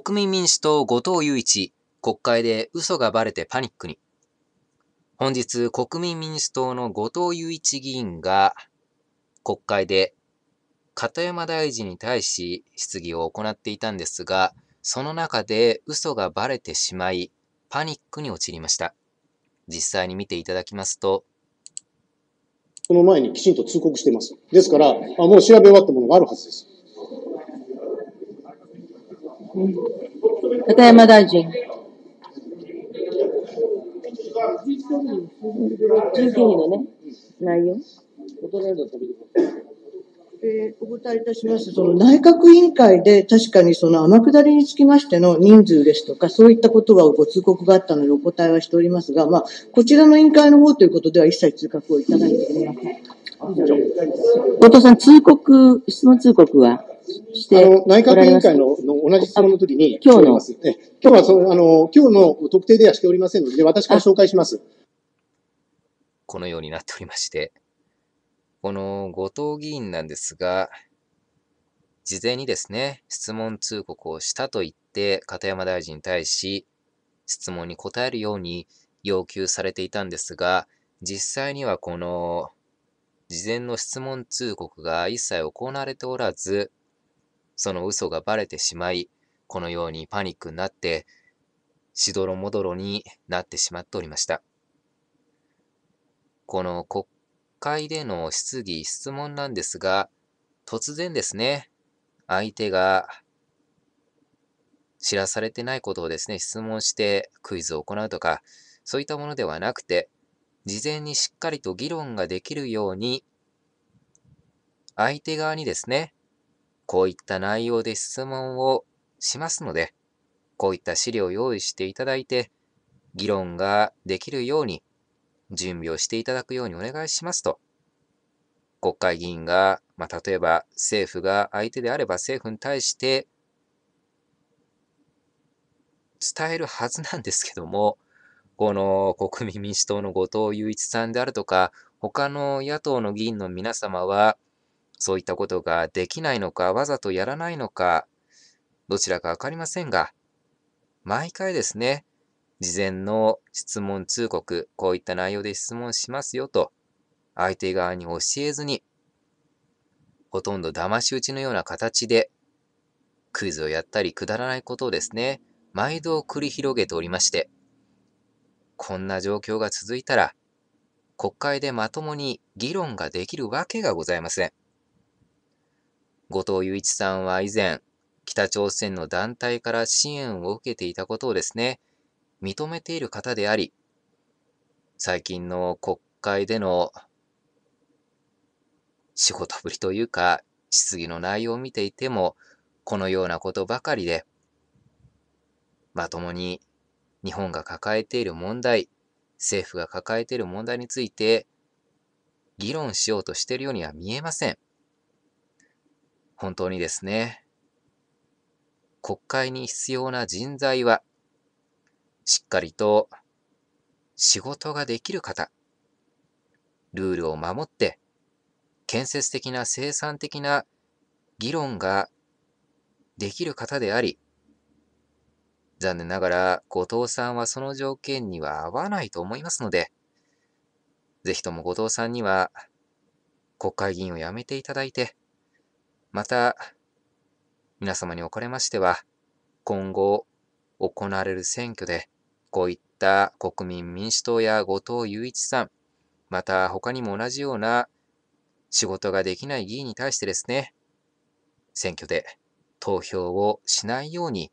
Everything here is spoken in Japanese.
国民民主党後藤祐一、国会で嘘がバレてパニックに。本日、国民民主党の後藤祐一議員が、国会で片山大臣に対し質疑を行っていたんですが、その中で嘘がバレてしまい、パニックに陥りました。実際に見ていただきますと、この前にきちんと通告しています。ですから、もう調べ終わったものがあるはずです。高山大臣。人件費のね、内容。お答えいたします。その内閣委員会で確かにその天下りにつきましての人数ですとか、そういったことはご通告があったのでお答えはしておりますが、まあ、こちらの委員会の方ということでは一切通告をいただいておりません。後藤さん、通告、質問通告はして内閣委員会の同じ質問の時に、今日の、ね、今日はそのあの、今日の特定ではしておりませんので、私から紹介します。このようになっておりまして、この後藤議員なんですが、事前にですね、質問通告をしたと言って、片山大臣に対し、質問に答えるように要求されていたんですが、実際にはこの事前の質問通告が一切行われておらず、その嘘がバレてしまい、このようにパニックになって、しどろもどろになってしまっておりました。この国会での質疑、質問なんですが、突然ですね、相手が知らされてないことをですね、質問してクイズを行うとか、そういったものではなくて、事前にしっかりと議論ができるように、相手側にですね、こういった内容で質問をしますので、こういった資料を用意していただいて、議論ができるように準備をしていただくようにお願いしますと。国会議員が、まあ、例えば政府が相手であれば政府に対して伝えるはずなんですけども、この国民民主党の後藤祐一さんであるとか、他の野党の議員の皆様は、そういったことができないのか、わざとやらないのか、どちらかわかりませんが、毎回ですね、事前の質問通告、こういった内容で質問しますよと、相手側に教えずに、ほとんど騙し討ちのような形で、クイズをやったりくだらないことをですね、毎度繰り広げておりまして、こんな状況が続いたら、国会でまともに議論ができるわけがございません。後藤祐一さんは以前、北朝鮮の団体から支援を受けていたことをですね、認めている方であり、最近の国会での仕事ぶりというか、質疑の内容を見ていても、このようなことばかりで、まともに日本が抱えている問題、政府が抱えている問題について議論しようとしているようには見えません。本当にですね、国会に必要な人材は、しっかりと仕事ができる方、ルールを守って、建設的な生産的な議論ができる方であり、残念ながら、後藤さんはその条件には合わないと思いますので、ぜひとも後藤さんには、国会議員を辞めていただいて、また、皆様におかれましては、今後行われる選挙で、こういった国民民主党や後藤祐一さん、また他にも同じような仕事ができない議員に対してですね、選挙で投票をしないように